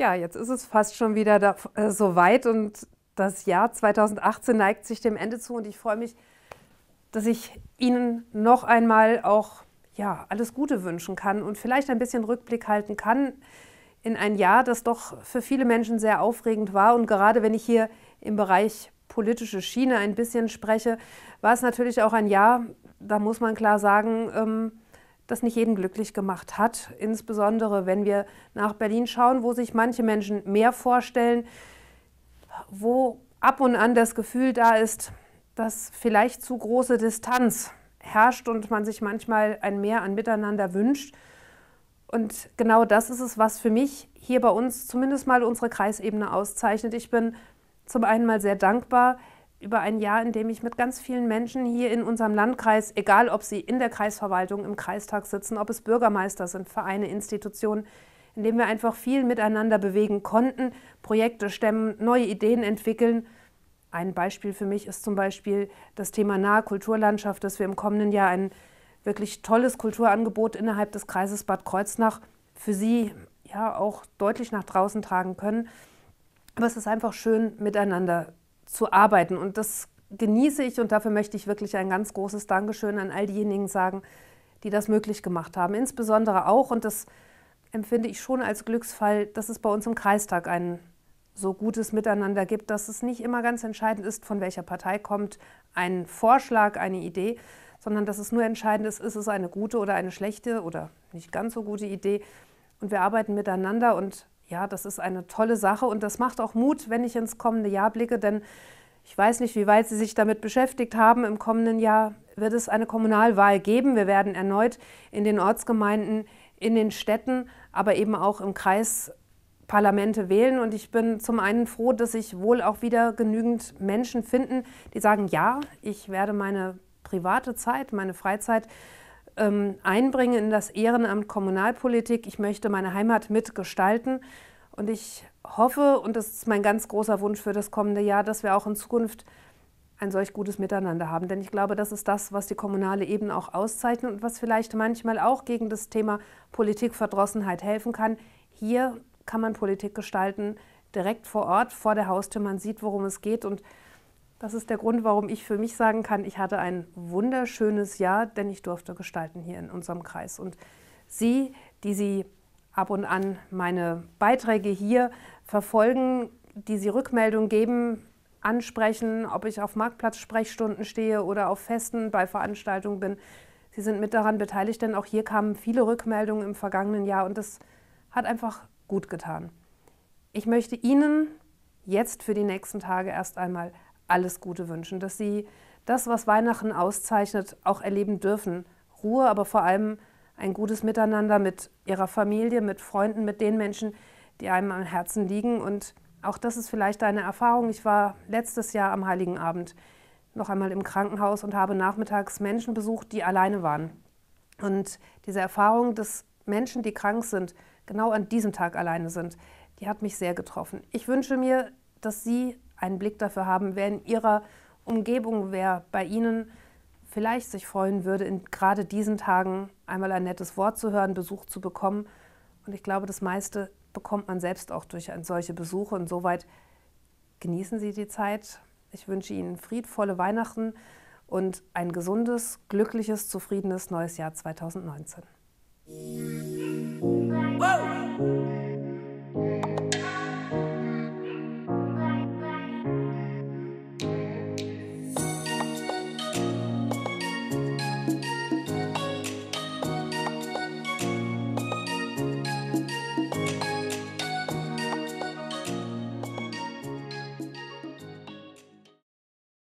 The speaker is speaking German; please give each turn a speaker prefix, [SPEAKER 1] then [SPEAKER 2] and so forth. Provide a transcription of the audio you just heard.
[SPEAKER 1] Ja, jetzt ist es fast schon wieder da, äh, soweit und das Jahr 2018 neigt sich dem Ende zu und ich freue mich, dass ich Ihnen noch einmal auch ja, alles Gute wünschen kann und vielleicht ein bisschen Rückblick halten kann in ein Jahr, das doch für viele Menschen sehr aufregend war. Und gerade wenn ich hier im Bereich politische Schiene ein bisschen spreche, war es natürlich auch ein Jahr, da muss man klar sagen, ähm, das nicht jeden glücklich gemacht hat. Insbesondere wenn wir nach Berlin schauen, wo sich manche Menschen mehr vorstellen, wo ab und an das Gefühl da ist, dass vielleicht zu große Distanz herrscht und man sich manchmal ein Mehr an Miteinander wünscht. Und genau das ist es, was für mich hier bei uns zumindest mal unsere Kreisebene auszeichnet. Ich bin zum einen mal sehr dankbar, über ein Jahr, in dem ich mit ganz vielen Menschen hier in unserem Landkreis, egal ob sie in der Kreisverwaltung, im Kreistag sitzen, ob es Bürgermeister sind, Vereine, Institutionen, in dem wir einfach viel miteinander bewegen konnten, Projekte stemmen, neue Ideen entwickeln. Ein Beispiel für mich ist zum Beispiel das Thema nahe Kulturlandschaft, dass wir im kommenden Jahr ein wirklich tolles Kulturangebot innerhalb des Kreises Bad Kreuznach für Sie ja auch deutlich nach draußen tragen können. Aber es ist einfach schön, miteinander zu arbeiten. Und das genieße ich und dafür möchte ich wirklich ein ganz großes Dankeschön an all diejenigen sagen, die das möglich gemacht haben. Insbesondere auch, und das empfinde ich schon als Glücksfall, dass es bei uns im Kreistag ein so gutes Miteinander gibt, dass es nicht immer ganz entscheidend ist, von welcher Partei kommt ein Vorschlag, eine Idee, sondern dass es nur entscheidend ist, ist es eine gute oder eine schlechte oder nicht ganz so gute Idee. Und wir arbeiten miteinander und ja, das ist eine tolle Sache und das macht auch Mut, wenn ich ins kommende Jahr blicke, denn ich weiß nicht, wie weit Sie sich damit beschäftigt haben. Im kommenden Jahr wird es eine Kommunalwahl geben. Wir werden erneut in den Ortsgemeinden, in den Städten, aber eben auch im Kreis Parlamente wählen. Und ich bin zum einen froh, dass sich wohl auch wieder genügend Menschen finden, die sagen, ja, ich werde meine private Zeit, meine Freizeit ähm, einbringe in das Ehrenamt Kommunalpolitik. Ich möchte meine Heimat mitgestalten. Und ich hoffe, und das ist mein ganz großer Wunsch für das kommende Jahr, dass wir auch in Zukunft ein solch gutes Miteinander haben. Denn ich glaube, das ist das, was die kommunale Ebene auch auszeichnet und was vielleicht manchmal auch gegen das Thema Politikverdrossenheit helfen kann. Hier kann man Politik gestalten, direkt vor Ort, vor der Haustür. Man sieht, worum es geht. Und das ist der Grund, warum ich für mich sagen kann, ich hatte ein wunderschönes Jahr, denn ich durfte gestalten hier in unserem Kreis. Und Sie, die Sie ab und an meine Beiträge hier verfolgen, die Sie Rückmeldung geben, ansprechen, ob ich auf Marktplatz-Sprechstunden stehe oder auf Festen bei Veranstaltungen bin. Sie sind mit daran beteiligt, denn auch hier kamen viele Rückmeldungen im vergangenen Jahr und das hat einfach gut getan. Ich möchte Ihnen jetzt für die nächsten Tage erst einmal alles Gute wünschen, dass sie das, was Weihnachten auszeichnet, auch erleben dürfen. Ruhe, aber vor allem ein gutes Miteinander mit ihrer Familie, mit Freunden, mit den Menschen, die einem am Herzen liegen. Und auch das ist vielleicht eine Erfahrung. Ich war letztes Jahr am Heiligen Abend noch einmal im Krankenhaus und habe nachmittags Menschen besucht, die alleine waren. Und diese Erfahrung, dass Menschen, die krank sind, genau an diesem Tag alleine sind, die hat mich sehr getroffen. Ich wünsche mir, dass Sie einen Blick dafür haben, wer in ihrer Umgebung, wer bei ihnen vielleicht sich freuen würde, in gerade diesen Tagen einmal ein nettes Wort zu hören, Besuch zu bekommen. Und ich glaube, das meiste bekommt man selbst auch durch solche Besuche. Insoweit genießen Sie die Zeit. Ich wünsche Ihnen friedvolle Weihnachten und ein gesundes, glückliches, zufriedenes neues Jahr 2019. Wow.